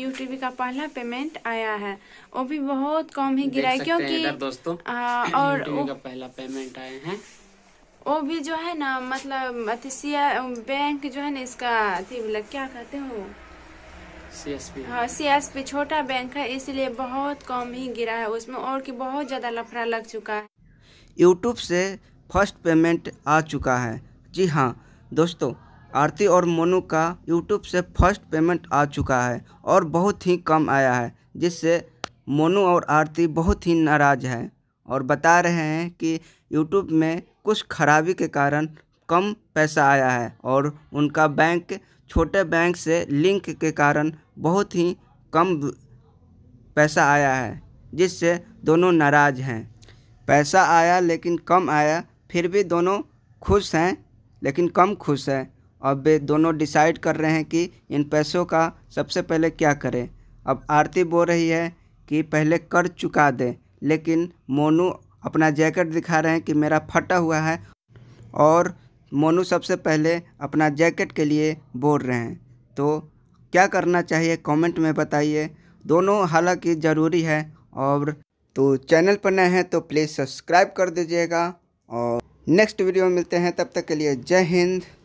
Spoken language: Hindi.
यूटीवी का पहला पेमेंट आया है वो भी बहुत कम ही गिरा है क्योंकि दोस्तों आ, और का पहला पेमेंट आया है वो भी जो है ना मतलब बैंक जो है ना इसका मतलब क्या कहते हो सी एस पी छोटा बैंक है इसलिए बहुत कम ही गिरा है उसमें और की बहुत ज़्यादा लफड़ा लग चुका है यूट्यूब से फर्स्ट पेमेंट आ चुका है जी हाँ दोस्तों आरती और मोनू का यूट्यूब से फर्स्ट पेमेंट आ चुका है और बहुत ही कम आया है जिससे मोनू और आरती बहुत ही नाराज़ हैं और बता रहे हैं कि यूट्यूब में कुछ खराबी के कारण कम पैसा आया है और उनका बैंक छोटे बैंक से लिंक के कारण बहुत ही कम पैसा आया है जिससे दोनों नाराज़ हैं पैसा आया लेकिन कम आया फिर भी दोनों खुश हैं लेकिन कम खुश हैं अब वे दोनों डिसाइड कर रहे हैं कि इन पैसों का सबसे पहले क्या करें अब आरती बोल रही है कि पहले कर चुका दें लेकिन मोनू अपना जैकेट दिखा रहे हैं कि मेरा फटा हुआ है और मोनू सबसे पहले अपना जैकेट के लिए बोल रहे हैं तो क्या करना चाहिए कमेंट में बताइए दोनों हालांकि ज़रूरी है और तो चैनल पर नए हैं तो प्लीज़ सब्सक्राइब कर दीजिएगा और नेक्स्ट वीडियो में मिलते हैं तब तक के लिए जय हिंद